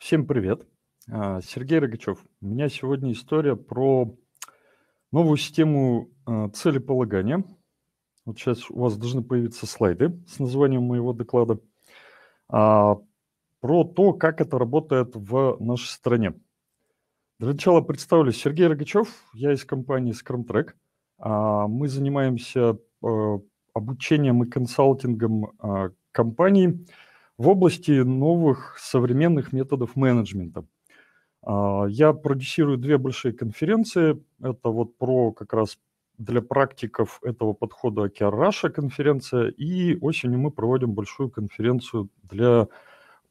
Всем привет. А, Сергей Рогачев. У меня сегодня история про новую систему а, целеполагания. Вот сейчас у вас должны появиться слайды с названием моего доклада. А, про то, как это работает в нашей стране. Для начала представлю Сергей Рогачев. Я из компании ScrumTrack. Мы занимаемся обучением и консалтингом компаний, в области новых современных методов менеджмента. А, я продюсирую две большие конференции. Это вот про как раз для практиков этого подхода OKR Russia конференция, и осенью мы проводим большую конференцию для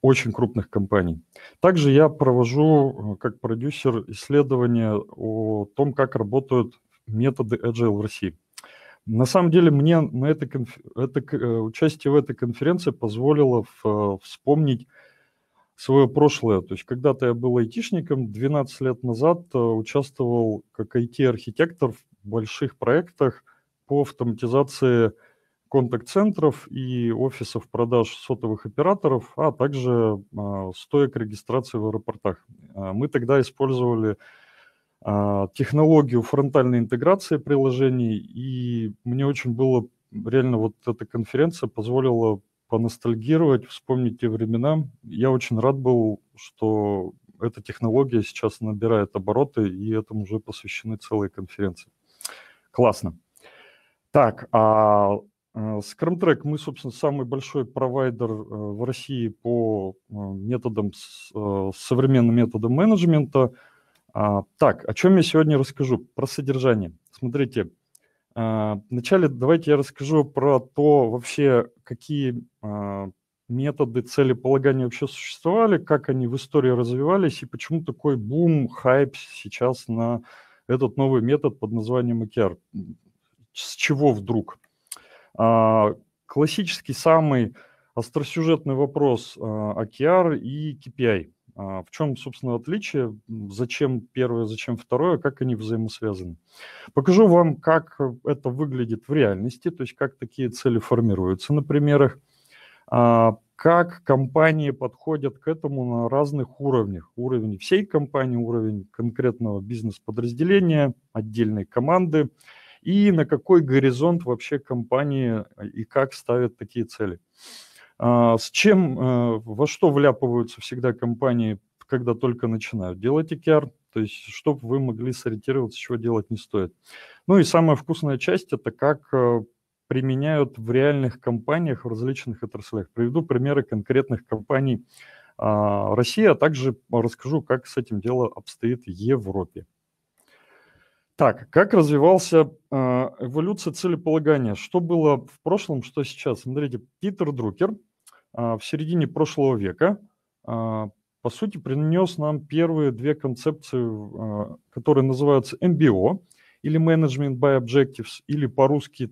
очень крупных компаний. Также я провожу э, как продюсер исследования о том, как работают методы Agile в России. На самом деле, мне на это, это... участие в этой конференции позволило в... Э, вспомнить свое прошлое. То есть когда-то я был айтишником, 12 лет назад э, участвовал как IT-архитектор в больших проектах по автоматизации контакт-центров и офисов продаж сотовых операторов, а также э, стоек регистрации в аэропортах. Э, мы тогда использовали а, технологию фронтальной интеграции приложений, и мне очень было, реально вот эта конференция позволила поностальгировать, вспомнить те времена. Я очень рад был, что эта технология сейчас набирает обороты, и этому уже посвящены целые конференции. Классно. Так, а э, ScrumTrack, мы, собственно, самый большой провайдер э, в России по э, методам, современным методам менеджмента – а, так, о чем я сегодня расскажу? Про содержание. Смотрите, а, вначале давайте я расскажу про то вообще, какие а, методы целеполагания вообще существовали, как они в истории развивались и почему такой бум, хайп сейчас на этот новый метод под названием OKR. С чего вдруг? А, классический самый остросюжетный вопрос OKR и KPI – а, в чем, собственно, отличие? Зачем первое, зачем второе? Как они взаимосвязаны? Покажу вам, как э, это выглядит в реальности, то есть как такие цели формируются на примерах, а, как компании подходят к этому на разных уровнях. Уровень всей компании, уровень конкретного бизнес-подразделения, отдельной команды и на какой горизонт вообще компании э, и как ставят такие цели. А, с чем, а, во что вляпываются всегда компании, когда только начинают делать EKR, то есть чтобы вы могли сориентироваться, чего делать не стоит. Ну и самая вкусная часть – это как а, применяют в реальных компаниях, в различных отраслях. Приведу примеры конкретных компаний России, а также расскажу, как с этим дело обстоит в Европе. Так, как развивался эволюция целеполагания? Что было в прошлом, что сейчас? Смотрите, Питер Друкер – а, в середине прошлого века, а, по сути, принес нам первые две концепции, а, которые называются MBO, или Management by Objectives, или по-русски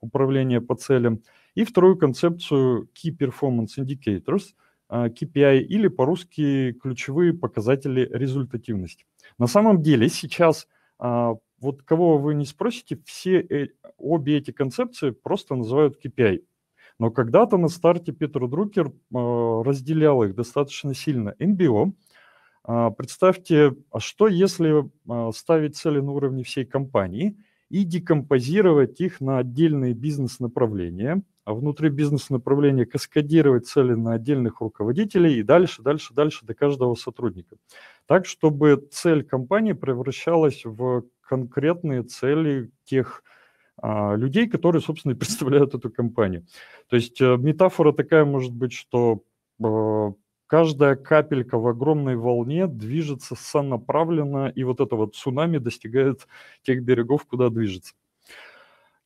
управление по целям, и вторую концепцию Key Performance Indicators, KPI, или по-русски ключевые показатели результативности. На самом деле сейчас, вот кого вы не спросите, все э, обе эти концепции просто называют KPI – но когда-то на старте Питер Друкер э, разделял их достаточно сильно. НБО. А, представьте, а что если а, ставить цели на уровне всей компании и декомпозировать их на отдельные бизнес-направления, а внутри бизнес-направления каскадировать цели на отдельных руководителей и дальше, дальше, дальше до каждого сотрудника. Так, чтобы цель компании превращалась в конкретные цели тех а, людей, которые, собственно, и представляют эту компанию. То есть э, метафора такая может быть, что э, каждая капелька в огромной волне движется сонаправленно, и вот это вот цунами достигает тех берегов, куда движется.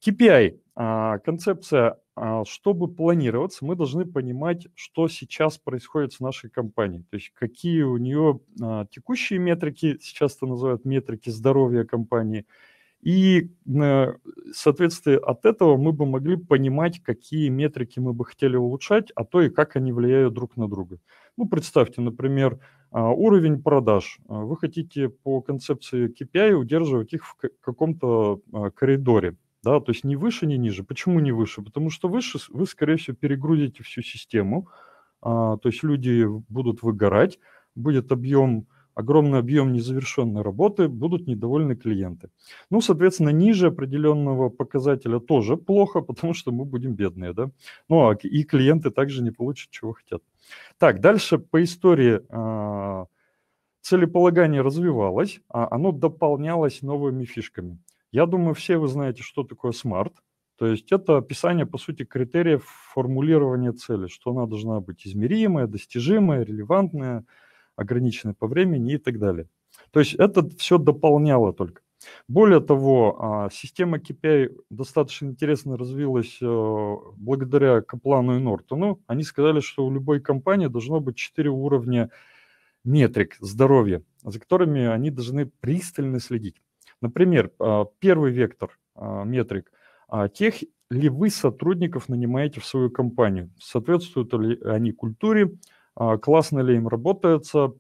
KPI – а, концепция. А, Чтобы планироваться, мы должны понимать, что сейчас происходит с нашей компанией, то есть какие у нее текущие метрики, сейчас это называют метрики здоровья компании – и, э, соответственно, от этого мы бы могли понимать, какие метрики мы бы хотели улучшать, а то и как они влияют друг на друга. Ну, представьте, например, а, уровень продаж. А, вы хотите по концепции KPI удерживать их в каком-то а, коридоре. Да, то есть не выше, не ниже. Почему не выше? Потому что выше вы, скорее всего, перегрузите всю систему, то есть люди будут выгорать, будет объем огромный объем незавершенной работы, будут недовольны клиенты. Ну, соответственно, ниже определенного показателя тоже плохо, потому что мы будем бедные, да. Ну, а и клиенты также не получат, чего хотят. Так, дальше по истории а, целеполагание развивалось, а оно дополнялось новыми фишками. Я думаю, все вы знаете, что такое смарт. То есть это описание, по сути, критериев формулирования цели, что она должна быть измеримая, достижимая, релевантная, ограничены по времени и так далее. То есть это все дополняло только. Более того, а, система KPI достаточно интересно развилась э, благодаря Каплану и Нортону. Они сказали, что у любой компании должно быть 4 уровня метрик здоровья, за которыми они должны пристально следить. Например, а, первый вектор а, метрик – тех ли вы сотрудников нанимаете в свою компанию, соответствуют ли они культуре, а, классно ли им работается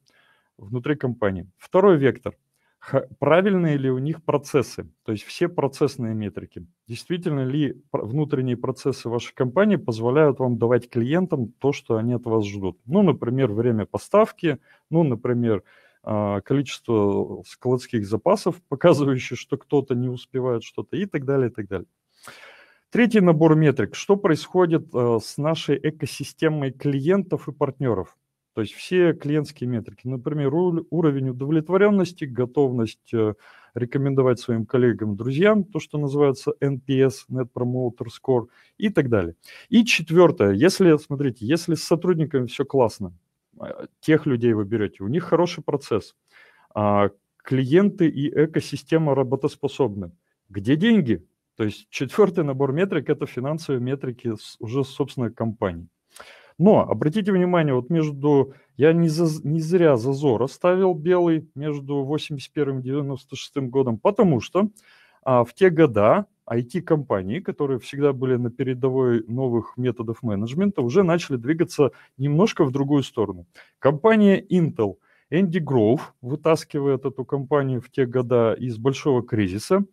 внутри компании. Второй вектор – правильные ли у них процессы, то есть все процессные метрики. Действительно ли внутренние процессы вашей компании позволяют вам давать клиентам то, что они от вас ждут. Ну, например, время поставки, ну, например, а, количество складских запасов, показывающие что кто-то не успевает что-то и так далее, и так далее. Третий набор метрик. Что происходит э, с нашей экосистемой клиентов и партнеров? То есть все клиентские метрики, например, уровень удовлетворенности, готовность э, рекомендовать своим коллегам, друзьям, то, что называется NPS, Net Promoter Score и так далее. И четвертое, если, смотрите, если с сотрудниками все классно, э, тех людей вы берете, у них хороший процесс, а, клиенты и экосистема работоспособны. Где деньги? То есть четвертый набор метрик – это финансовые метрики уже, собственно, компаний. Но обратите внимание, вот между, я не, за, не зря зазор оставил белый между 81 и 96 годом, потому что а, в те года IT-компании, которые всегда были на передовой новых методов менеджмента, уже начали двигаться немножко в другую сторону. Компания Intel, Энди Гроув вытаскивает эту компанию в те года из большого кризиса,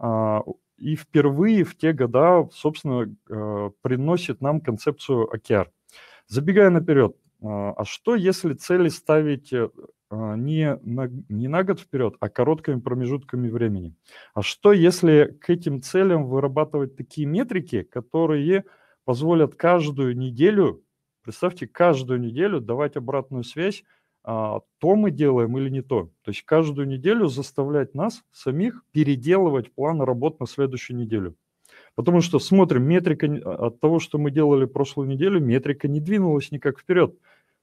а, и впервые в те года, собственно, э, приносит нам концепцию OKR. Забегая наперед, э, а что если цели ставить э, не на, не на год вперед, а короткими промежутками времени? А что если к этим целям вырабатывать такие метрики, которые позволят каждую неделю, представьте, каждую неделю давать обратную связь а, то мы делаем или не то. То есть каждую неделю заставлять нас самих переделывать план работ на следующую неделю. Потому что смотрим, метрика а, от того, что мы делали прошлую неделю, метрика не двинулась никак вперед.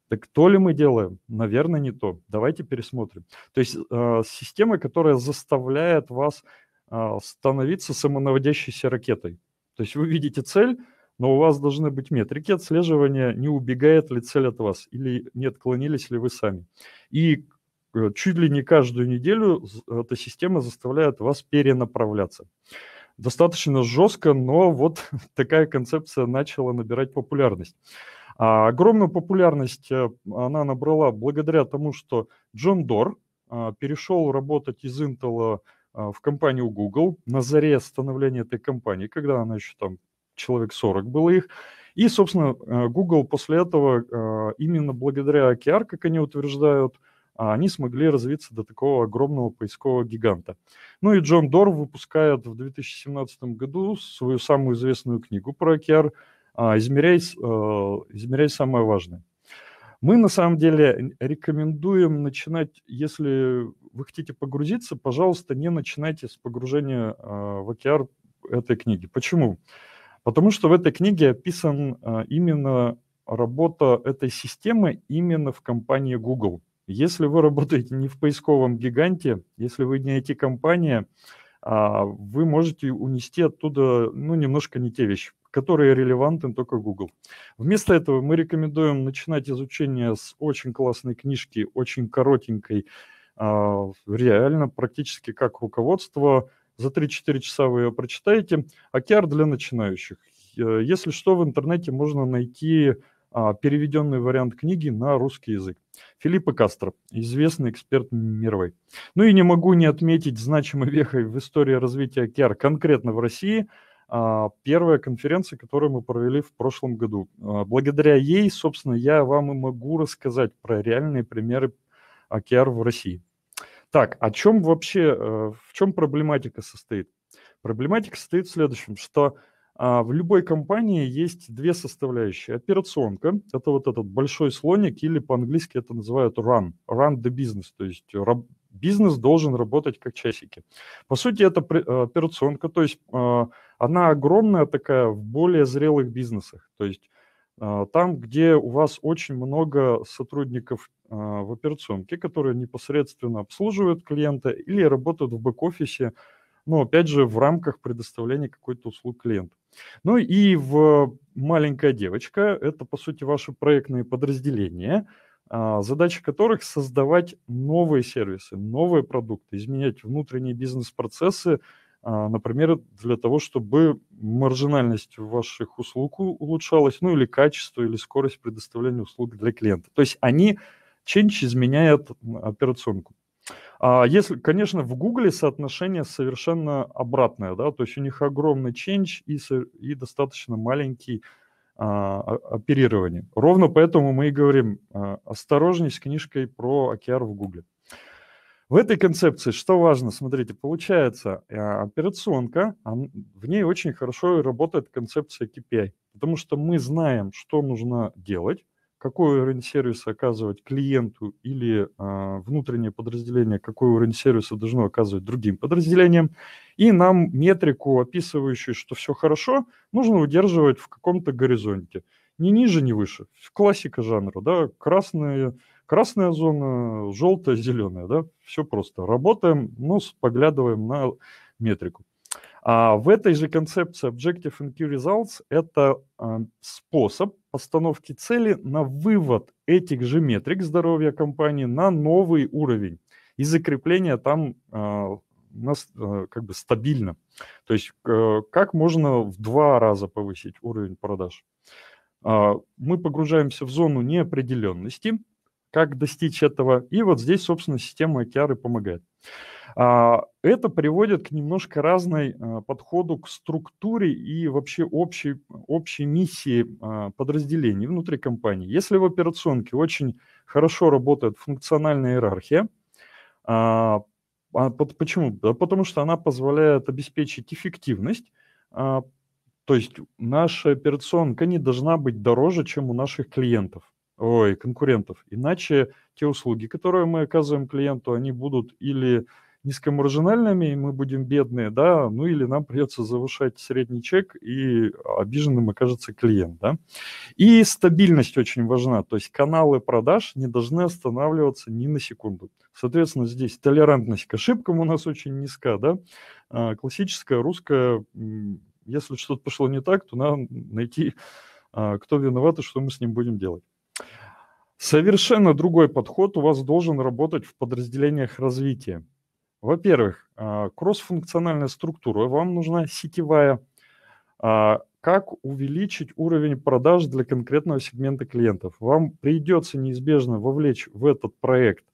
Так то ли мы делаем? Наверное, не то. Давайте пересмотрим. То есть э, система, которая заставляет вас э, становиться самонаводящейся ракетой. То есть вы видите цель, но у вас должны быть метрики отслеживания, не убегает ли цель от вас или не отклонились ли вы сами. И э, чуть ли не каждую неделю эта система заставляет вас перенаправляться. Достаточно жестко, но вот такая концепция начала набирать популярность. А огромную популярность э, она набрала благодаря тому, что Джон Дор э, перешел работать из Intel в компанию Google на заре становления этой компании, когда она еще там человек 40 было их. И, собственно, э, Google после этого, э, именно благодаря OKR, как они утверждают, а, они смогли развиться до такого огромного поискового гиганта. Ну и Джон Дор выпускает в 2017 году свою самую известную книгу про океар а, «Измеряй, э, измеряй самое важное». Мы на самом деле рекомендуем начинать, если вы хотите погрузиться, пожалуйста, не начинайте с погружения в океар этой книги. Почему? Почему? Потому что в этой книге описан э, именно работа этой системы именно в компании Google. Если вы работаете не в поисковом гиганте, если вы не IT-компания, а, вы можете унести оттуда ну, немножко не те вещи, которые релевантны только Google. Вместо этого мы рекомендуем начинать изучение с очень классной книжки, очень коротенькой, а, реально практически как руководство за 3-4 часа вы ее прочитаете. «Океар а для начинающих». Э, если что, в интернете можно найти а, переведенный вариант книги на русский язык. Филиппа Кастро, известный эксперт мировой. Ну и не могу не отметить значимой вехой в истории развития океар конкретно в России а, – первая конференция, которую мы провели в прошлом году. Благодаря ей, собственно, я вам и могу рассказать про реальные примеры океар в России. Так, о чем вообще, э, в чем проблематика состоит? Проблематика состоит в следующем, что а, в любой компании есть две составляющие. Операционка – это вот этот большой слоник, или по-английски это называют run, run the business, то есть э, бизнес должен работать как часики. По сути, это э, операционка, то есть она огромная такая в более зрелых бизнесах. То есть а, там, где у вас очень много сотрудников а, в операционке, которые непосредственно обслуживают клиента или работают в бэк-офисе, но опять же в рамках предоставления какой-то услуг клиенту. Ну и в маленькая девочка – это, по сути, ваши проектные подразделения, а, задача которых – создавать новые сервисы, новые продукты, изменять внутренние бизнес-процессы, а, например, для того, чтобы маржинальность ваших услуг улучшалась, ну или качество, или скорость предоставления услуг для клиента. То есть они Change изменяет операционку. А если, конечно, в Гугле соотношение совершенно обратное, да, то есть у них огромный change и, и достаточно маленький а, оперирование. Ровно поэтому мы и говорим, а, осторожней с книжкой про OKR в Гугле. В этой концепции, что важно, смотрите, получается, э, операционка, в ней очень хорошо работает концепция KPI, потому что мы знаем, что нужно делать, какой уровень сервиса оказывать клиенту или э, внутреннее подразделение, какой уровень сервиса должно оказывать другим подразделениям. И нам метрику, описывающую, что все хорошо, нужно удерживать в каком-то горизонте. Ни ниже, ни выше. Классика жанра, да, красные Красная зона, желтая, зеленая, да, все просто. Работаем, но ну, поглядываем на метрику. А в этой же концепции Objective and Key Results – это а, способ постановки цели на вывод этих же метрик здоровья компании на новый уровень и закрепление там а, нас а, как бы стабильно. То есть э, как можно в два раза повысить уровень продаж? Мы погружаемся в зону неопределенности – как достичь этого. И вот здесь, собственно, система OKR помогает. А, это приводит к немножко разной а, подходу к структуре и вообще общей, общей миссии а, подразделений внутри компании. Если в операционке очень хорошо работает функциональная иерархия, почему? Потому что она позволяет обеспечить эффективность, то есть наша операционка не должна быть дороже, чем у наших клиентов ой, конкурентов. Иначе те услуги, которые мы оказываем клиенту, они будут или низкомаржинальными, и мы будем бедные, да, ну или нам придется завышать средний чек, и обиженным окажется клиент, да. И стабильность очень важна, то есть каналы продаж не должны останавливаться ни на секунду. Соответственно, здесь толерантность к ошибкам у нас очень низка, да. А, классическая русская, если что-то пошло не так, то надо найти, а, кто виноват и что мы с ним будем делать. Совершенно другой подход у вас должен работать в подразделениях развития. Во-первых, а, кроссфункциональная структура вам нужна сетевая. А, как увеличить уровень продаж для конкретного сегмента клиентов? Вам придется неизбежно вовлечь в этот проект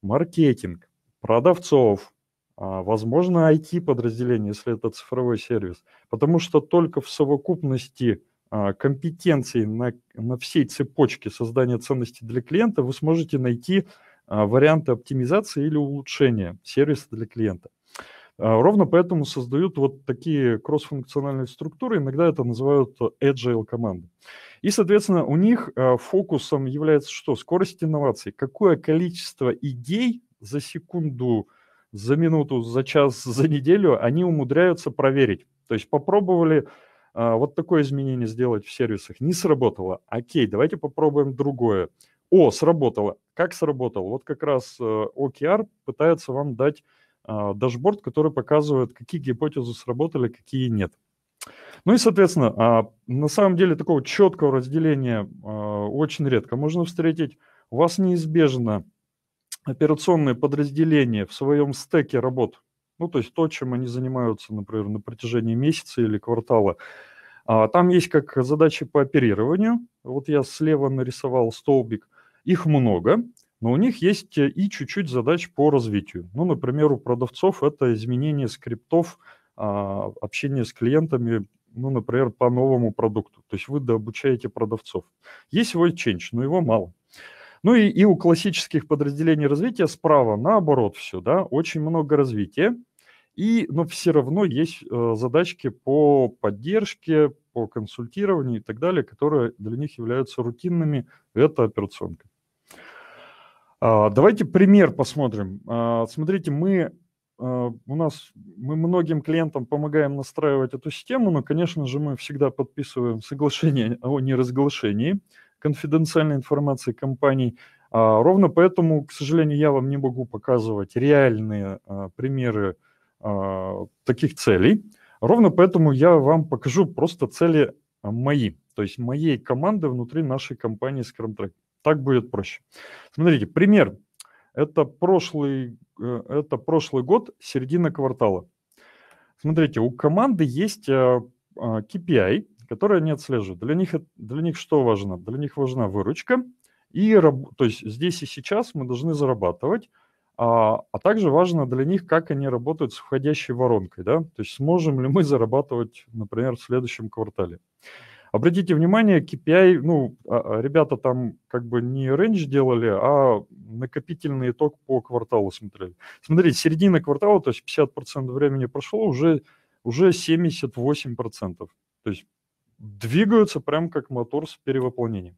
маркетинг, продавцов, а, возможно, IT-подразделение, если это цифровой сервис, потому что только в совокупности – а, компетенций на, на всей цепочке создания ценности для клиента вы сможете найти а, варианты оптимизации или улучшения сервиса для клиента. А, ровно поэтому создают вот такие кроссфункциональные структуры, иногда это называют agile команды. И, соответственно, у них фокусом является что? Скорость инноваций. Какое количество идей за секунду, за минуту, за час, за неделю они умудряются проверить. То есть попробовали а, вот такое изменение сделать в сервисах. Не сработало. Окей, давайте попробуем другое. О, сработало. Как сработало? Вот как раз OKR э, пытается вам дать а, дашборд, который показывает, какие гипотезы сработали, какие нет. Ну и, соответственно, а, на самом деле такого четкого разделения очень редко можно встретить. У вас неизбежно операционные подразделения в своем стеке работ ну, то есть то, чем они занимаются, например, на протяжении месяца или квартала. А, там есть как задачи по оперированию. Вот я слева нарисовал столбик. Их много, но у них есть э, и чуть-чуть задач по развитию. Ну, например, у продавцов это изменение скриптов, а, общение с клиентами, ну, например, по новому продукту. То есть вы дообучаете продавцов. Есть свой change, но его мало. Ну и, и у классических подразделений развития справа наоборот все, да, очень много развития, и, но все равно есть э, задачки по поддержке, по консультированию и так далее, которые для них являются рутинными. Это операционка. А, давайте пример посмотрим. А, смотрите, мы э, у нас мы многим клиентам помогаем настраивать эту систему, но, конечно же, мы всегда подписываем соглашение о неразглашении конфиденциальной информации компаний. А, ровно поэтому, к сожалению, я вам не могу показывать реальные примеры а, таких целей. Ровно поэтому я вам покажу просто цели а, мои, то есть моей команды внутри нашей компании Scrum Track. Так будет проще. Смотрите, пример. Это прошлый, э, это прошлый год, середина квартала. Смотрите, у команды есть а, KPI, которые они отслеживают. Для них, для них что важно? Для них важна выручка. И, то есть здесь и сейчас мы должны зарабатывать а, а также важно для них, как они работают с входящей воронкой, да, то есть сможем ли мы зарабатывать, например, в следующем квартале. Обратите внимание, KPI, ну, а, а, ребята там как бы не range делали, а накопительный итог по кварталу смотрели. Смотрите, середина квартала, то есть 50% времени прошло, уже, уже 78%. То есть двигаются прям как мотор с перевыполнением.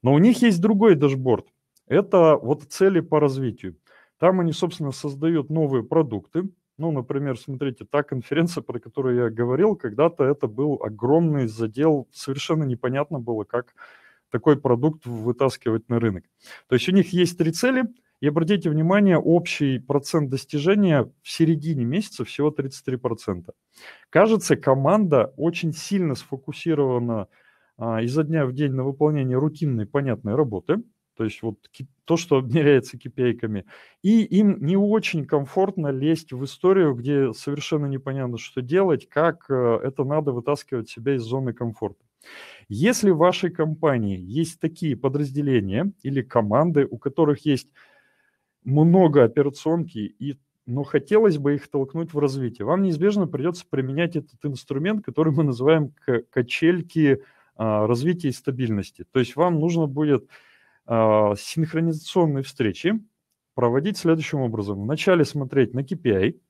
Но у них есть другой дашборд. Это вот цели по развитию. Там они, собственно, создают новые продукты. Ну, например, смотрите, та конференция, про которую я говорил, когда-то это был огромный задел, совершенно непонятно было, как такой продукт вытаскивать на рынок. То есть у них есть три цели, и обратите внимание, общий процент достижения в середине месяца всего 33%. Кажется, команда очень сильно сфокусирована а, изо дня в день на выполнение рутинной, понятной работы. То есть вот то, что обмеряется кипейками. И им не очень комфортно лезть в историю, где совершенно непонятно, что делать, как э, это надо вытаскивать себя из зоны комфорта. Если в вашей компании есть такие подразделения или команды, у которых есть много операционки и но хотелось бы их толкнуть в развитие. Вам неизбежно придется применять этот инструмент, который мы называем качельки а, развития и стабильности. То есть вам нужно будет а, синхронизационные встречи проводить следующим образом. Вначале смотреть на KPI.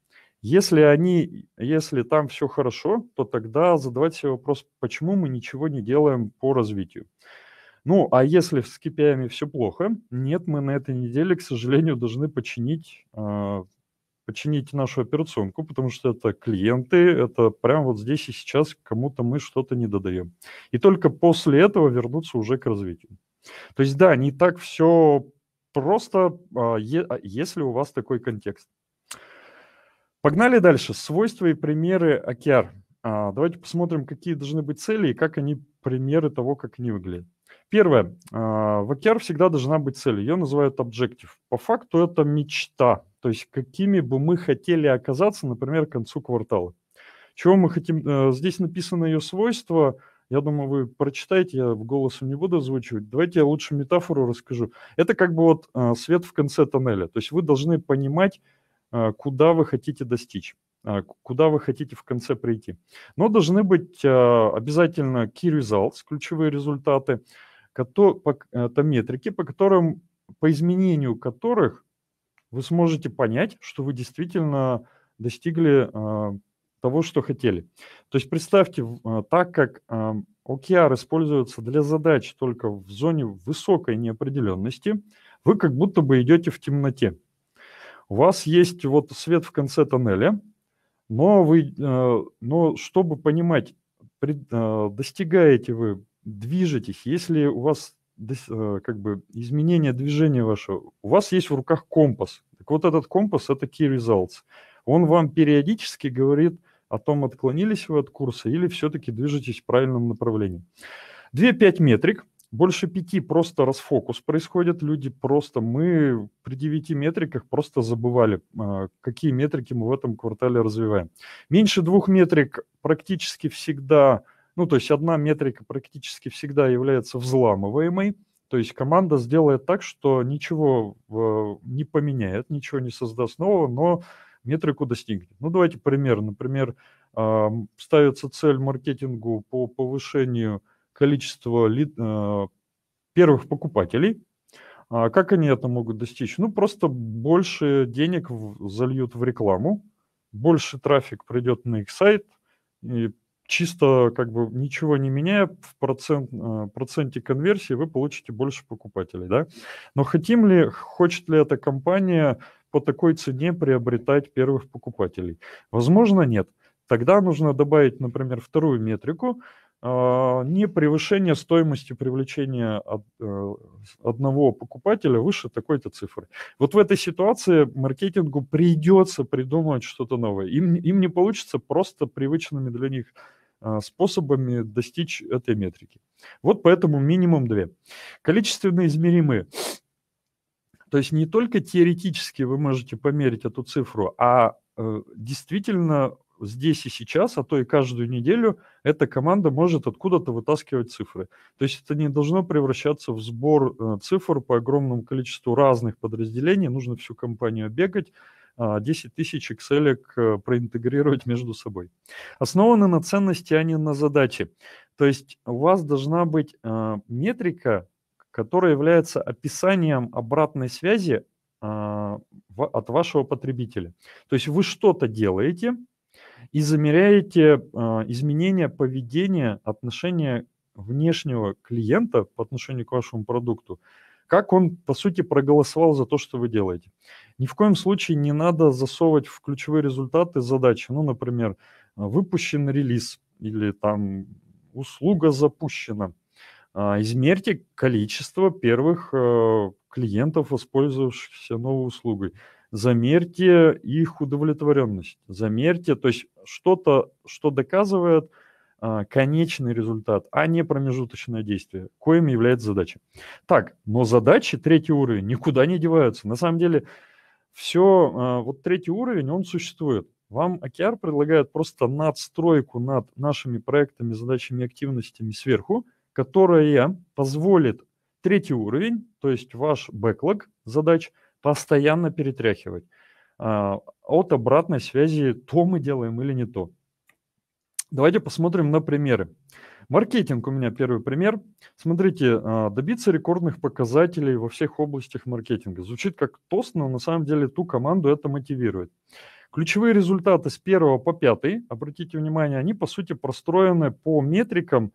Если, они, если там все хорошо, то тогда задавать себе вопрос, почему мы ничего не делаем по развитию. Ну, а если с KPI все плохо, нет, мы на этой неделе, к сожалению, должны починить, э, починить нашу операционку, потому что это клиенты, это прямо вот здесь и сейчас кому-то мы что-то не додаем. И только после этого вернуться уже к развитию. То есть, да, не так все просто, а, а, если у вас такой контекст. Погнали дальше. Свойства и примеры OKR. А, давайте посмотрим, какие должны быть цели и как они примеры того, как они выглядят. Первое. В OKR всегда должна быть цель. Ее называют objective. По факту это мечта. То есть какими бы мы хотели оказаться, например, к концу квартала. Чего мы хотим? Э, здесь написано ее свойство – я думаю, вы прочитаете, я в голосу не буду озвучивать. Давайте я лучше метафору расскажу. Это как бы вот а, свет в конце тоннеля. То есть вы должны понимать, а, куда вы хотите достичь а, куда вы хотите в конце прийти. Но должны быть обязательно key results, ключевые результаты, э, это метрики, по которым, по изменению которых вы сможете понять, что вы действительно достигли того, что хотели. То есть представьте, а, так как OKR используется для задач только в зоне высокой неопределенности, вы как будто бы идете в темноте. У вас есть вот свет в конце тоннеля, но, вы, а, но чтобы понимать, а, достигаете вы, движетесь, если у вас как бы изменение движения вашего, у вас есть в руках компас. Так вот этот компас – это key results. Он вам периодически говорит – о том, отклонились вы от курса или все-таки движетесь в правильном направлении. 2-5 метрик, больше пяти просто расфокус происходит, люди просто, мы при девяти метриках просто забывали, а, какие метрики мы в этом квартале развиваем. Меньше двух метрик практически всегда, ну то есть одна метрика практически всегда является взламываемой, то есть команда сделает так, что ничего э, не поменяет, ничего не создаст нового, но метрику достигнет. Ну, давайте пример. Например, ставится цель маркетингу по повышению количества лид, э, первых покупателей. А как они это могут достичь? Ну, просто больше денег зальют в рекламу, больше трафик придет на их сайт, и чисто как бы ничего не меняя, в процент, э, проценте конверсии вы получите больше покупателей, да? Но хотим ли, хочет ли эта компания по такой цене приобретать первых покупателей? Возможно, нет. Тогда нужно добавить, например, вторую метрику, а, не превышение стоимости привлечения э, одного покупателя выше такой-то цифры. Вот в этой ситуации маркетингу придется придумывать что-то новое. Им, им не получится просто привычными для них а, способами достичь этой метрики. Вот поэтому минимум две. Количественно измеримые. То есть не только теоретически вы можете померить эту цифру, а э, действительно здесь и сейчас, а то и каждую неделю эта команда может откуда-то вытаскивать цифры. То есть это не должно превращаться в сбор э, цифр по огромному количеству разных подразделений, нужно всю компанию бегать, 10 а, тысяч Excel э, проинтегрировать между собой. Основаны на ценности, а не на задаче. То есть у вас должна быть э, метрика, которая является описанием обратной связи а, в, от вашего потребителя. То есть вы что-то делаете и замеряете а, изменения поведения, отношения внешнего клиента по отношению к вашему продукту, как он, по сути, проголосовал за то, что вы делаете. Ни в коем случае не надо засовывать в ключевые результаты задачи. Ну, например, выпущен релиз или там услуга запущена – а, измерьте количество первых э, клиентов, воспользовавшихся новой услугой. Замерьте их удовлетворенность. Замерьте, то есть что-то, что доказывает а, конечный результат, а не промежуточное действие, коим является задача. Так, но задачи третий уровень никуда не деваются. На самом деле все, а, вот третий уровень, он существует. Вам OKR предлагает просто надстройку над нашими проектами, задачами, активностями сверху – которая позволит третий уровень, то есть ваш бэклог задач, постоянно перетряхивать а, от обратной связи, то мы делаем или не то. Давайте посмотрим на примеры. Маркетинг у меня первый пример. Смотрите, а, добиться рекордных показателей во всех областях маркетинга. Звучит как тост, но на самом деле ту команду это мотивирует. Ключевые результаты с первого по пятый обратите внимание, они по сути простроены по метрикам,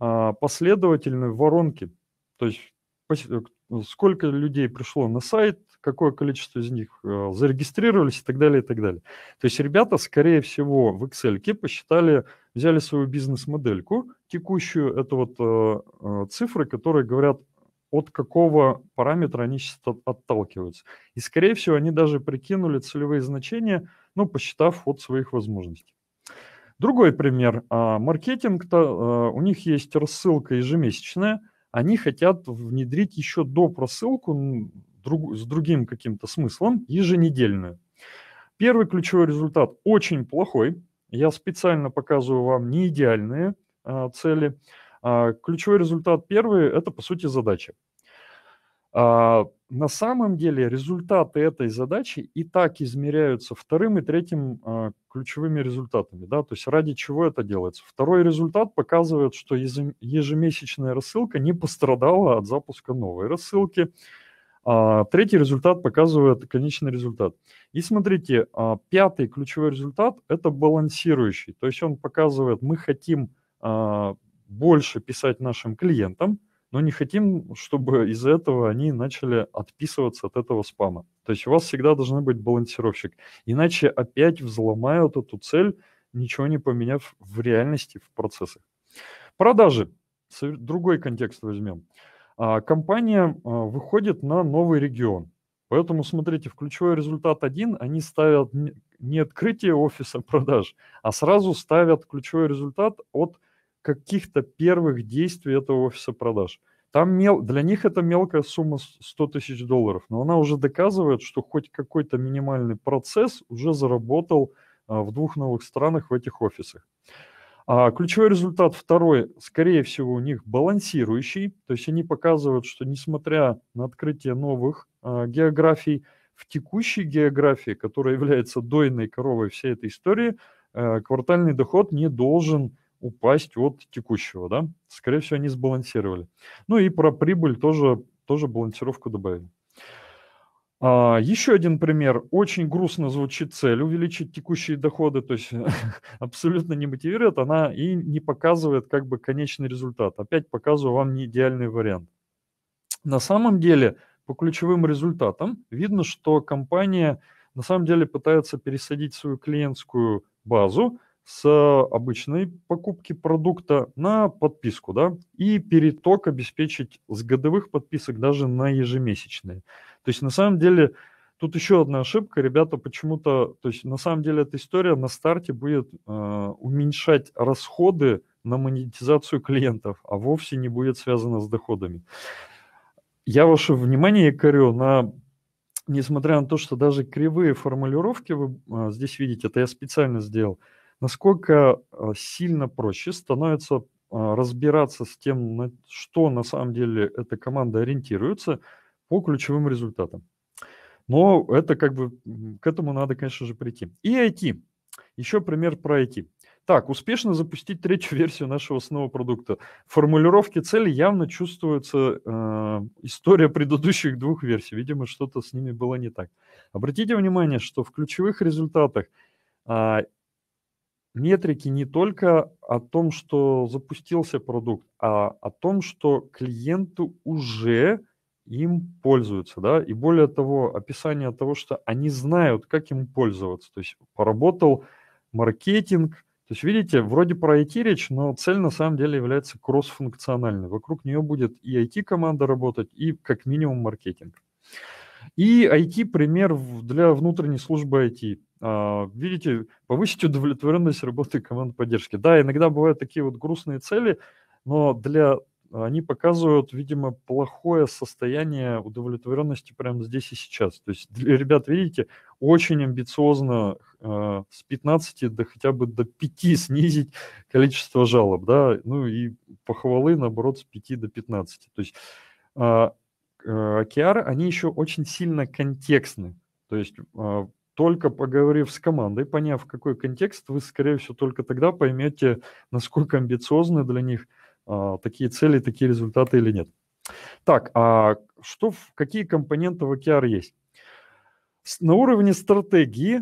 а, последовательной воронки. То есть сколько людей пришло на сайт, какое количество из них э, зарегистрировались и так далее, и так далее. То есть ребята, скорее всего, в Excel посчитали, взяли свою бизнес-модельку, текущую, это вот э, э, цифры, которые говорят, от какого параметра они сейчас отталкиваются. И, скорее всего, они даже прикинули целевые значения, ну, посчитав от своих возможностей. Другой пример. А, Маркетинг, -то, а, у них есть рассылка ежемесячная, они хотят внедрить еще до просылку друг, с другим каким-то смыслом еженедельную. Первый ключевой результат очень плохой. Я специально показываю вам не идеальные а, цели. А, ключевой результат первый – это, по сути, задача. А, на самом деле результаты этой задачи и так измеряются вторым и третьим а, ключевыми результатами. Да? То есть ради чего это делается. Второй результат показывает, что ежемесячная рассылка не пострадала от запуска новой рассылки. А, третий результат показывает конечный результат. И смотрите, пятый ключевой результат – это балансирующий. То есть он показывает, мы хотим больше писать нашим клиентам – но не хотим, чтобы из-за этого они начали отписываться от этого спама. То есть у вас всегда должен быть балансировщик. Иначе опять взломают эту цель, ничего не поменяв в реальности, в процессах. Продажи. Другой контекст возьмем. А, компания а, выходит на новый регион. Поэтому, смотрите, в ключевой результат один они ставят не открытие офиса продаж, а сразу ставят ключевой результат от – каких-то первых действий этого офиса продаж. Там мел... Для них это мелкая сумма 100 тысяч долларов, но она уже доказывает, что хоть какой-то минимальный процесс уже заработал а, в двух новых странах в этих офисах. А ключевой результат второй, скорее всего, у них балансирующий, то есть они показывают, что несмотря на открытие новых а, географий, в текущей географии, которая является дойной коровой всей этой истории, а, квартальный доход не должен упасть от текущего, да? Скорее всего, они сбалансировали. Ну и про прибыль тоже, тоже балансировку добавили. А, еще один пример. Очень грустно звучит цель увеличить текущие доходы, то есть абсолютно не мотивирует она и не показывает как бы конечный результат. Опять показываю вам не идеальный вариант. На самом деле, по ключевым результатам видно, что компания на самом деле пытается пересадить свою клиентскую базу – с обычной покупки продукта на подписку, да, и переток обеспечить с годовых подписок даже на ежемесячные. То есть на самом деле тут еще одна ошибка, ребята почему-то, то есть на самом деле эта история на старте будет э, уменьшать расходы на монетизацию клиентов, а вовсе не будет связана с доходами. Я ваше внимание, Карю, на несмотря на то, что даже кривые формулировки вы э, здесь видите, это я специально сделал – насколько э, сильно проще становится а, разбираться с тем, на что на самом деле эта команда ориентируется по ключевым результатам. Но это как бы к этому надо, конечно же, прийти. И IT. Еще пример про IT. Так, успешно запустить третью версию нашего основного продукта. В формулировке цели явно чувствуется э, история предыдущих двух версий. Видимо, что-то с ними было не так. Обратите внимание, что в ключевых результатах э, метрики не только о том, что запустился продукт, а о том, что клиенты уже им пользуются, да, и более того, описание того, что они знают, как им пользоваться, то есть поработал маркетинг, то есть, видите, вроде про IT речь, но цель на самом деле является кроссфункциональной. Вокруг нее будет и IT-команда работать, и как минимум маркетинг. И IT-пример для внутренней службы IT. А, видите, повысить удовлетворенность работы команд поддержки. Да, иногда бывают такие вот грустные цели, но для они показывают, видимо, плохое состояние удовлетворенности прямо здесь и сейчас. То есть, ребят, видите, очень амбициозно э, с 15 до хотя бы до 5 снизить количество жалоб, да, ну и похвалы, наоборот, с 5 до 15. То есть а, э, э, OKR, они еще очень сильно контекстны. То есть э, только поговорив с командой, поняв, какой контекст, вы, скорее всего, только тогда поймете, насколько амбициозны для них а, такие цели, такие результаты или нет. Так, а что, какие компоненты в OKR есть? на уровне стратегии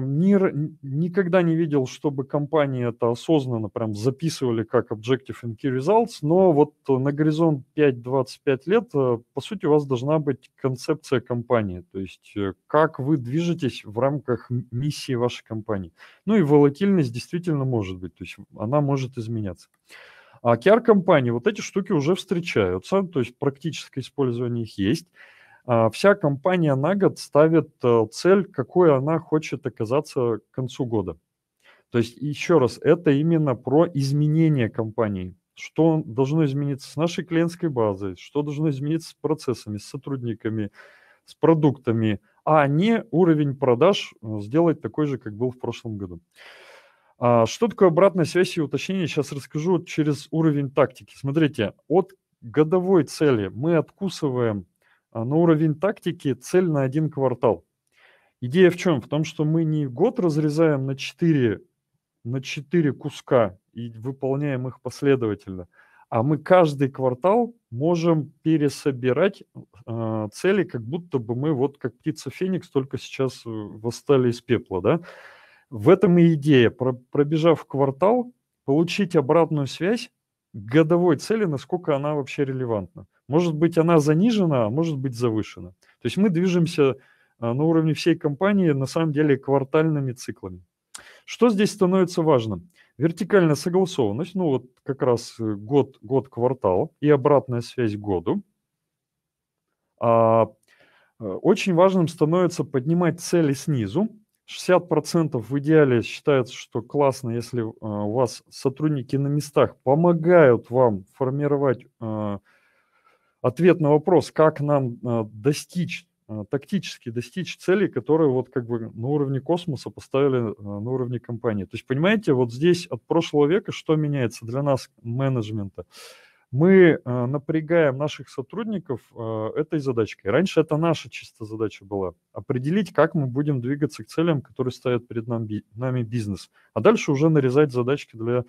мир а, никогда не видел, чтобы компании это осознанно прям записывали как Objective and Key Results, но вот на горизонт 5-25 лет, э, по сути, у вас должна быть концепция компании, то есть э, как вы движетесь в рамках миссии вашей компании. Ну и волатильность действительно может быть, то есть она может изменяться. А QR-компании, вот эти штуки уже встречаются, то есть практическое использование их есть. А, вся компания на год ставит э, цель, какой она хочет оказаться к концу года. То есть, еще раз, это именно про изменение компании. Что должно измениться с нашей клиентской базой, что должно измениться с процессами, с сотрудниками, с продуктами, а не уровень продаж э, сделать такой же, как был в прошлом году. А, что такое обратная связь и уточнение, сейчас расскажу через уровень тактики. Смотрите, от годовой цели мы откусываем а, но уровень тактики цель на один квартал. Идея в чем? В том, что мы не год разрезаем на 4, на 4 куска и выполняем их последовательно, а мы каждый квартал можем пересобирать э, цели, как будто бы мы вот как птица Феникс только сейчас э, восстали из пепла. Да? В этом и идея. Про, пробежав квартал, получить обратную связь годовой цели, насколько она вообще релевантна. Может быть, она занижена, а может быть, завышена. То есть мы движемся а, на уровне всей компании, на самом деле, квартальными циклами. Что здесь становится важным? Вертикальная согласованность, ну вот как раз э, год, год квартал и обратная связь году. А, э, очень важным становится поднимать цели снизу. 60% в идеале считается, что классно, если а, у вас сотрудники на местах помогают вам формировать а, ответ на вопрос, как нам э, достичь, э, тактически достичь целей, которые вот как бы на уровне космоса поставили э, на уровне компании. То есть, понимаете, вот здесь от прошлого века что меняется для нас, менеджмента? Мы напрягаем наших сотрудников этой задачкой. Раньше это наша чисто задача была. Определить, как мы будем двигаться к целям, которые ставят перед нами бизнес. А дальше уже нарезать задачки для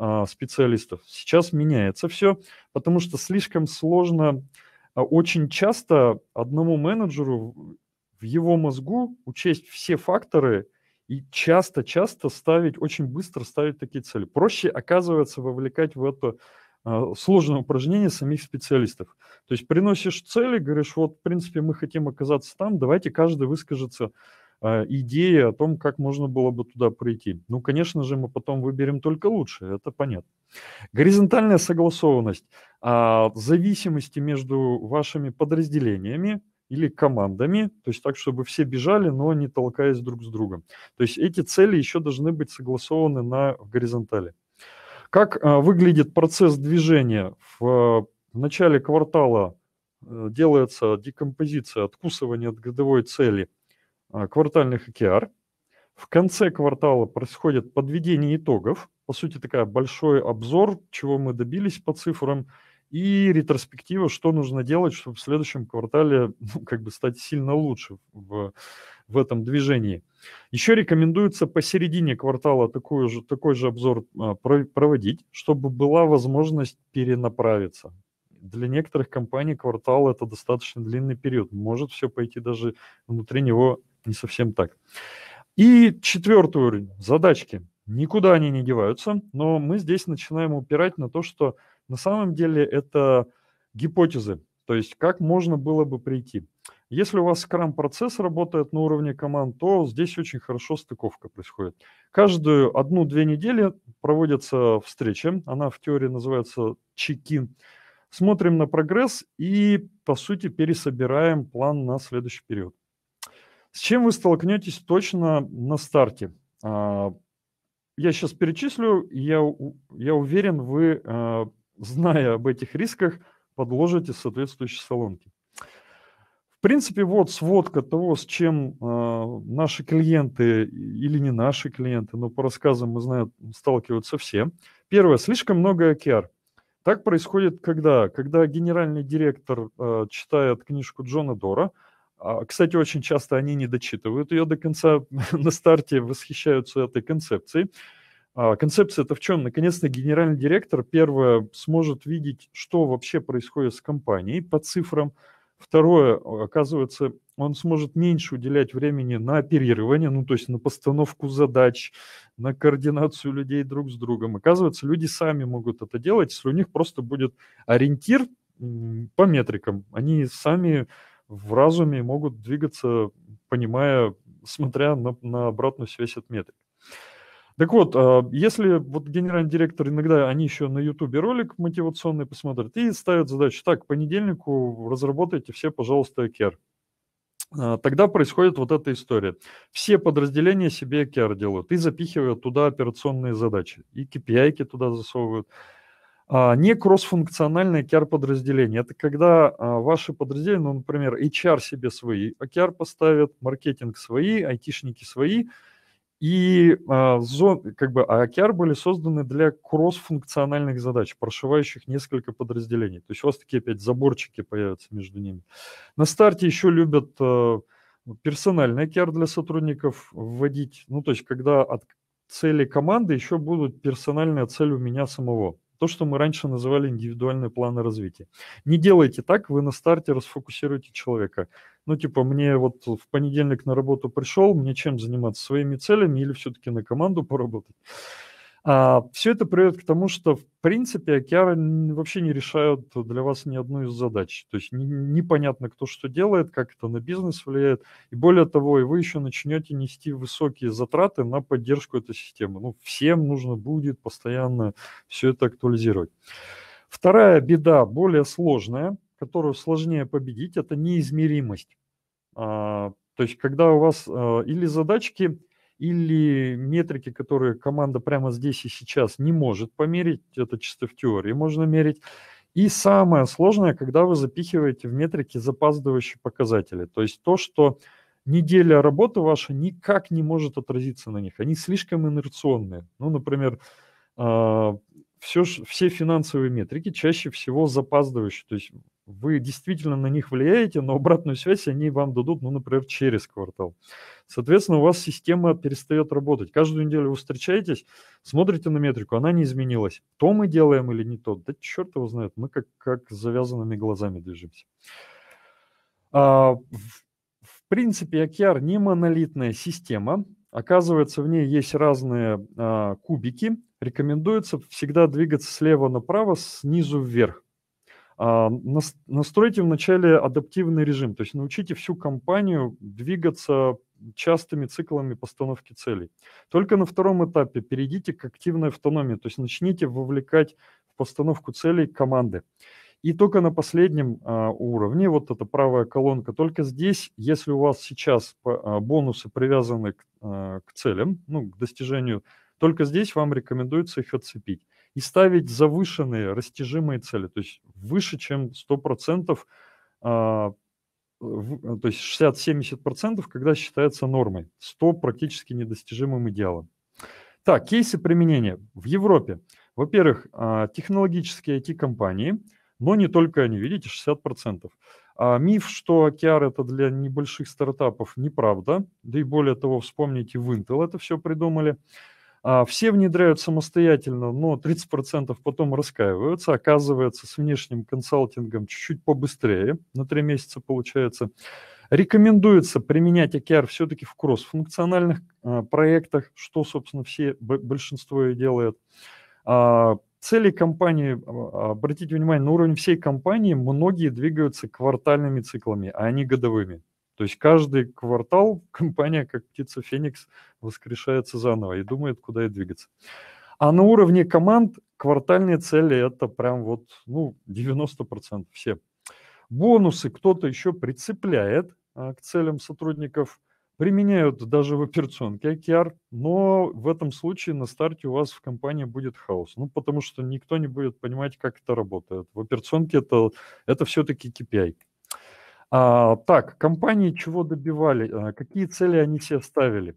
а, специалистов. Сейчас меняется все, потому что слишком сложно. А, очень часто одному менеджеру в его мозгу учесть все факторы и часто-часто ставить, очень быстро ставить такие цели. Проще, оказывается, вовлекать в это а, сложное упражнение самих специалистов. То есть приносишь цели, говоришь, вот, в принципе, мы хотим оказаться там, давайте каждый выскажется а, идеи о том, как можно было бы туда прийти. Ну, конечно же, мы потом выберем только лучшее, это понятно. Горизонтальная согласованность а, зависимости между вашими подразделениями или командами, то есть так, чтобы все бежали, но не толкаясь друг с другом. То есть эти цели еще должны быть согласованы на горизонтали. Как а, выглядит процесс движения? В, в начале квартала э, делается декомпозиция, откусывание от годовой цели – а, квартальных океар. В конце квартала происходит подведение итогов, по сути, такая большой обзор, чего мы добились по цифрам, и ретроспектива, что нужно делать, чтобы в следующем квартале ну, как бы стать сильно лучше в, в этом движении. Еще рекомендуется посередине квартала такой же, такой же обзор а, проводить, чтобы была возможность перенаправиться. Для некоторых компаний квартал – это достаточно длинный период. Может все пойти даже внутри него не совсем так. И четвертый уровень – задачки. Никуда они не деваются, но мы здесь начинаем упирать на то, что на самом деле это гипотезы, то есть как можно было бы прийти. Если у вас скрам-процесс работает на уровне команд, то здесь очень хорошо стыковка происходит. Каждую одну-две недели проводятся встреча она в теории называется чекин. Смотрим на прогресс и, по сути, пересобираем план на следующий период. С чем вы столкнетесь точно на старте? А, я сейчас перечислю, я, я уверен, вы, а, зная об этих рисках, подложите соответствующие соломки. В принципе, вот сводка того, с чем а, наши клиенты или не наши клиенты, но по рассказам мы знаем, сталкиваются все. Первое, слишком много океар. Так происходит, когда, когда генеральный директор читает книжку Джона Дора – а, кстати, очень часто они не дочитывают ее до конца, на старте восхищаются этой концепцией. А, концепция это в чем? Наконец-то генеральный директор, первое, сможет видеть, что вообще происходит с компанией по цифрам. Второе, оказывается, он сможет меньше уделять времени на оперирование, ну то есть на постановку задач, на координацию людей друг с другом. Оказывается, люди сами могут это делать, если у них просто будет ориентир по метрикам. Они сами в разуме могут двигаться, понимая, смотря на, на обратную связь от метрик. Так вот, а, если вот генеральный директор иногда, они еще на Ютубе ролик мотивационный посмотрят и ставят задачу, так, к понедельнику разработайте все, пожалуйста, кер. А, тогда происходит вот эта история. Все подразделения себе кер делают и запихивают туда операционные задачи, и KPI туда засовывают, а, не кроссфункциональное QR-подразделение. Это когда а, ваши подразделения, ну, например, HR себе свои OKR а, поставят, маркетинг свои, айтишники свои, и как бы OKR были созданы для кроссфункциональных задач, прошивающих несколько подразделений. То есть у вас такие опять заборчики появятся между ними. На старте еще любят персональный OKR для сотрудников вводить. Ну, то есть когда от цели команды еще будут персональная цель у меня самого. То, что мы раньше называли индивидуальные планы развития. Не делайте так, вы на старте расфокусируете человека. Ну, типа, мне вот в понедельник на работу пришел, мне чем заниматься, своими целями или все-таки на команду поработать? А, все это приведет к тому, что, в принципе, океары вообще не решают для вас ни одну из задач. То есть не, непонятно, кто что делает, как это на бизнес влияет. И более того, и вы еще начнете нести высокие затраты на поддержку этой системы. Ну, всем нужно будет постоянно все это актуализировать. Вторая беда, более сложная, которую сложнее победить, это неизмеримость. А, то есть, когда у вас а, или задачки или метрики, которые команда прямо здесь и сейчас не может померить, это чисто в теории можно мерить. И самое сложное, когда вы запихиваете в метрики запаздывающие показатели, то есть то, что неделя работы ваша никак не может отразиться на них, они слишком инерционные. Ну, например, а, все, все финансовые метрики чаще всего запаздывающие, то есть вы действительно на них влияете, но обратную связь они вам дадут, ну, например, через квартал. Соответственно, у вас система перестает работать. Каждую неделю вы встречаетесь, смотрите на метрику, она не изменилась. То мы делаем или не то, да черт его знает, мы как, как с завязанными глазами движемся. А, в, в принципе, OKR не монолитная система. Оказывается, в ней есть разные а, кубики. Рекомендуется всегда двигаться слева направо, снизу вверх. А, Настройте вначале адаптивный режим, то есть научите всю компанию двигаться частыми циклами постановки целей. Только на втором этапе перейдите к активной автономии, то есть начните вовлекать в постановку целей команды. И только на последнем а, уровне, вот эта правая колонка, только здесь, если у вас сейчас по, а, бонусы привязаны к, а, к целям, ну, к достижению, только здесь вам рекомендуется их отцепить и ставить завышенные, растяжимые цели, то есть выше, чем 100%, а, то есть 60-70%, когда считается нормой, 100 практически недостижимым идеалом. Так, кейсы применения в Европе. Во-первых, а, технологические IT-компании, но не только они, видите, 60%. А миф, что океар это для небольших стартапов, неправда. Да и более того, вспомните, в Intel это все придумали. А все внедряют самостоятельно, но 30% потом раскаиваются, оказывается, с внешним консалтингом чуть-чуть побыстрее, на 3 месяца получается. Рекомендуется применять OKR все-таки в кросс-функциональных а, проектах, что, собственно, все, большинство и делает. А, цели компании, а, обратите внимание, на уровень всей компании многие двигаются квартальными циклами, а не годовыми. То есть каждый квартал компания, как птица Феникс, воскрешается заново и думает, куда и двигаться. А на уровне команд квартальные цели – это прям вот ну, 90% все. Бонусы кто-то еще прицепляет а, к целям сотрудников, применяют даже в операционке OKR, а но в этом случае на старте у вас в компании будет хаос. Ну, потому что никто не будет понимать, как это работает. В операционке это, это все-таки KPI. А, так, компании чего добивали? А, какие цели они себе ставили?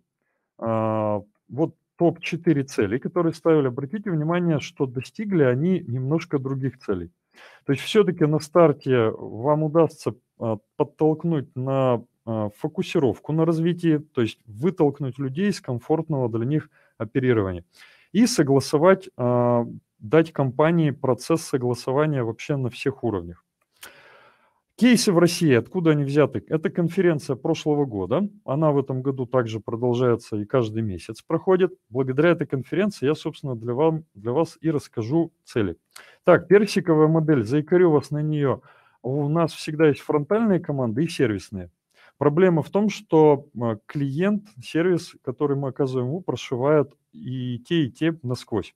А, вот топ-4 цели, которые ставили. Обратите внимание, что достигли они немножко других целей. То есть все-таки на старте вам удастся а, подтолкнуть на а, фокусировку на развитии, то есть вытолкнуть людей из комфортного для них оперирования и согласовать, дать компании процесс согласования вообще на всех уровнях. Кейсы в России, откуда они взяты? Это конференция прошлого года. Она в этом году также продолжается и каждый месяц проходит. Благодаря этой конференции я, собственно, для, вам, для вас и расскажу цели. Так, персиковая модель, заикарю вас на нее. У нас всегда есть фронтальные команды и сервисные. Проблема в том, что а, клиент, сервис, который мы оказываем ему, прошивает и те, и те насквозь.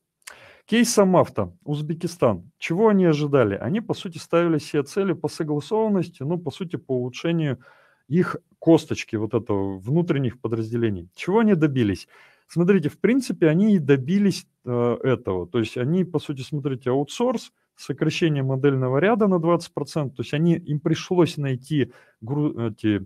Кейс Самавто, Узбекистан. Чего они ожидали? Они, по сути, ставили себе цели по согласованности, ну, по сути, по улучшению их косточки вот этого внутренних подразделений. Чего они добились? Смотрите, в принципе, они и добились э, этого. То есть они, по сути, смотрите, аутсорс, сокращение модельного ряда на 20%. То есть они, им пришлось найти гру, эти,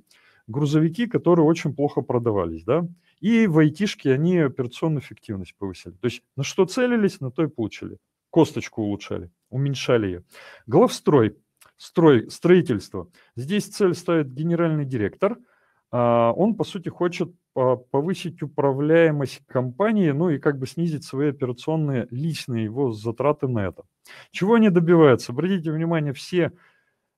грузовики, которые очень плохо продавались, да, и в айтишке они операционную эффективность повысили. То есть на что целились, на то и получили. Косточку улучшали, уменьшали ее. Главстрой, строй, строительство. Здесь цель ставит генеральный директор. А, он, по сути, хочет а, повысить управляемость компании, ну и как бы снизить свои операционные личные его затраты на это. Чего они добиваются? Обратите внимание, все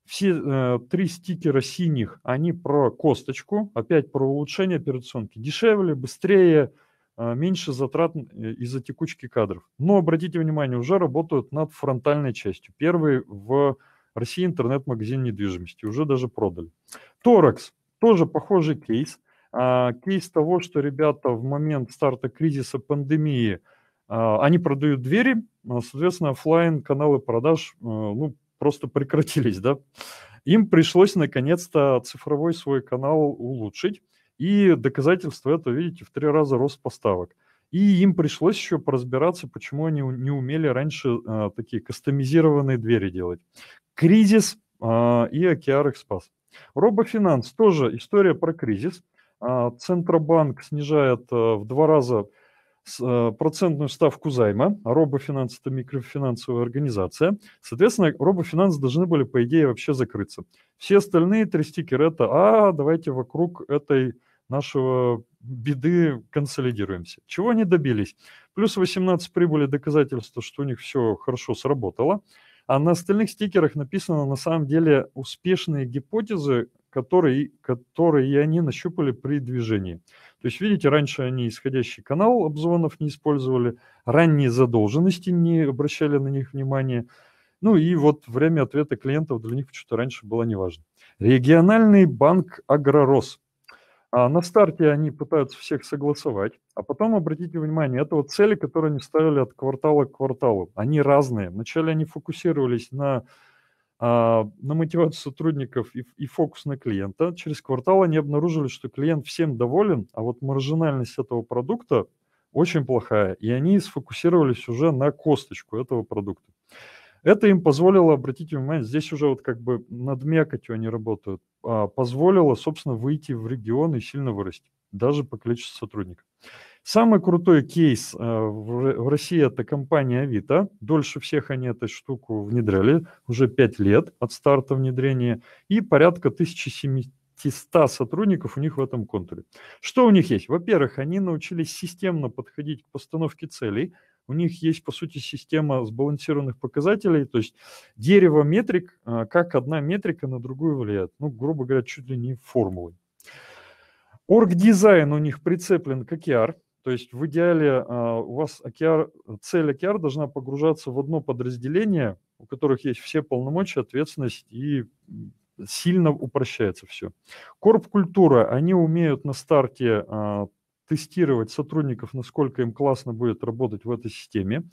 все э, три стикера синих, они про косточку, опять про улучшение операционки. Дешевле, быстрее, э, меньше затрат э, из-за текучки кадров. Но обратите внимание, уже работают над фронтальной частью. Первый в России интернет-магазин недвижимости, уже даже продали. Торекс, тоже похожий кейс. Э, кейс того, что ребята в момент старта кризиса пандемии, э, они продают двери, а, соответственно, офлайн каналы продаж, э, ну, просто прекратились, да. Им пришлось наконец-то цифровой свой канал улучшить, и доказательство это видите, в три раза рост поставок. И им пришлось еще поразбираться, почему они не умели раньше а, такие кастомизированные двери делать. Кризис а, и Океар их спас. Робофинанс тоже история про кризис. А, Центробанк снижает а, в два раза Э, процентную ставку займа, а робофинанс – это микрофинансовая организация. Соответственно, робофинансы должны были, по идее, вообще закрыться. Все остальные три стикера – это «А, давайте вокруг этой нашего беды консолидируемся». Чего они добились? Плюс 18 прибыли доказательства, что у них все хорошо сработало. А на остальных стикерах написано, на самом деле, успешные гипотезы, которые, которые они нащупали при движении. То есть, видите, раньше они исходящий канал обзвонов не использовали, ранние задолженности не обращали на них внимания, ну и вот время ответа клиентов для них что то раньше было неважно. Региональный банк «Агророс». А на старте они пытаются всех согласовать, а потом, обратите внимание, это вот цели, которые они ставили от квартала к кварталу. Они разные. Вначале они фокусировались на а, на мотивацию сотрудников и, и фокус на клиента. Через квартал они обнаружили, что клиент всем доволен, а вот маржинальность этого продукта очень плохая, и они сфокусировались уже на косточку этого продукта. Это им позволило, обратить внимание, здесь уже вот как бы над мякотью они работают, а, позволило, собственно, выйти в регион и сильно вырасти, даже по количеству сотрудников. Самый крутой кейс э, в России – это компания Авито. Дольше всех они эту штуку внедряли, уже 5 лет от старта внедрения, и порядка 1700 500 сотрудников у них в этом контуре. Что у них есть? Во-первых, они научились системно подходить к постановке целей. У них есть, по сути, система сбалансированных показателей, то есть дерево метрик, э, как одна метрика на другую влияет. Ну, грубо говоря, чуть ли не формулой. Орг-дизайн у них прицеплен к OKR, то есть в идеале а, у вас OKR, цель OKR должна погружаться в одно подразделение, у которых есть все полномочия, ответственность и сильно упрощается все. Корп-культура, они умеют на старте а, тестировать сотрудников, насколько им классно будет работать в этой системе.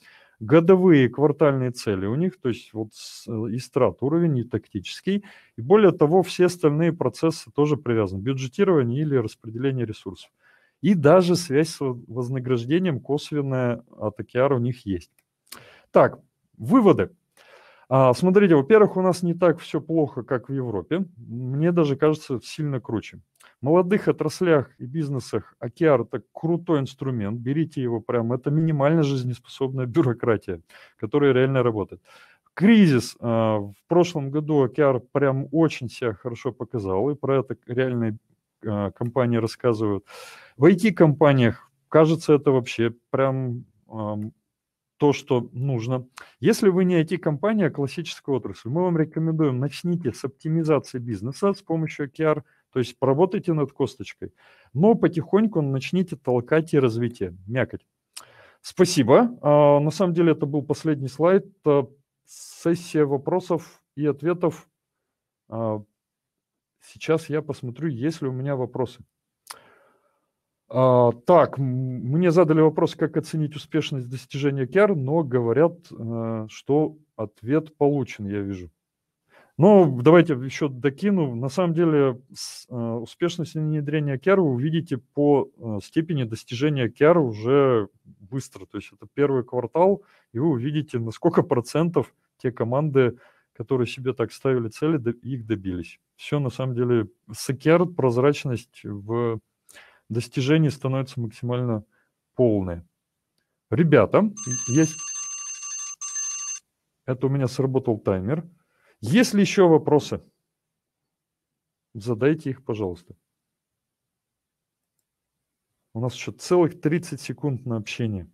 Годовые квартальные цели у них, то есть вот и страт уровень, и тактический. И более того, все остальные процессы тоже привязаны. Бюджетирование или распределение ресурсов. И даже связь с вознаграждением косвенная от океара у них есть. Так, выводы. А, смотрите, во-первых, у нас не так все плохо, как в Европе. Мне даже кажется, сильно круче. В молодых отраслях и бизнесах океар – это крутой инструмент, берите его прямо. Это минимально жизнеспособная бюрократия, которая реально работает. Кризис. А, в прошлом году океар прям очень себя хорошо показал, и про это реальные а, компании рассказывают. В IT-компаниях, кажется, это вообще прям то, что нужно. Если вы не IT-компания, а классическая отрасль, мы вам рекомендуем, начните с оптимизации бизнеса с помощью OKR, то есть поработайте над косточкой, но потихоньку начните толкать и развитие, мякоть. Спасибо. А, на самом деле это был последний слайд. А, сессия вопросов и ответов. Сейчас я посмотрю, есть ли у меня вопросы. А, так, мне задали вопрос, как оценить успешность достижения КР, но говорят, э, что ответ получен, я вижу. Ну, давайте еще докину. На самом деле, э, успешность внедрения Киара вы увидите по э, степени достижения Киара уже быстро. То есть это первый квартал, и вы увидите, на сколько процентов те команды которые себе так ставили цели, их добились. Все на самом деле секерт, прозрачность в достижении становится максимально полной. Ребята, есть... Это у меня сработал таймер. Есть ли еще вопросы? Задайте их, пожалуйста. У нас еще целых 30 секунд на общение.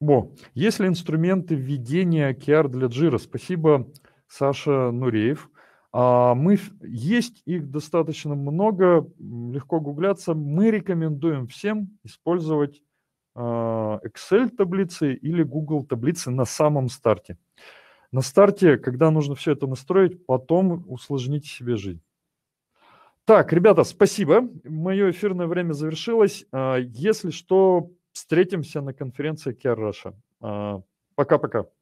Бо есть ли инструменты введения OKR для Jira? Спасибо, Саша Нуреев. А мы, есть их достаточно много, легко гугляться. Мы рекомендуем всем использовать а, Excel-таблицы или Google таблицы на самом старте. На старте, когда нужно все это настроить, потом усложните себе жизнь. Так, ребята, спасибо. Мое эфирное время завершилось. А, если что, Встретимся на конференции Care Russia. А, пока-пока.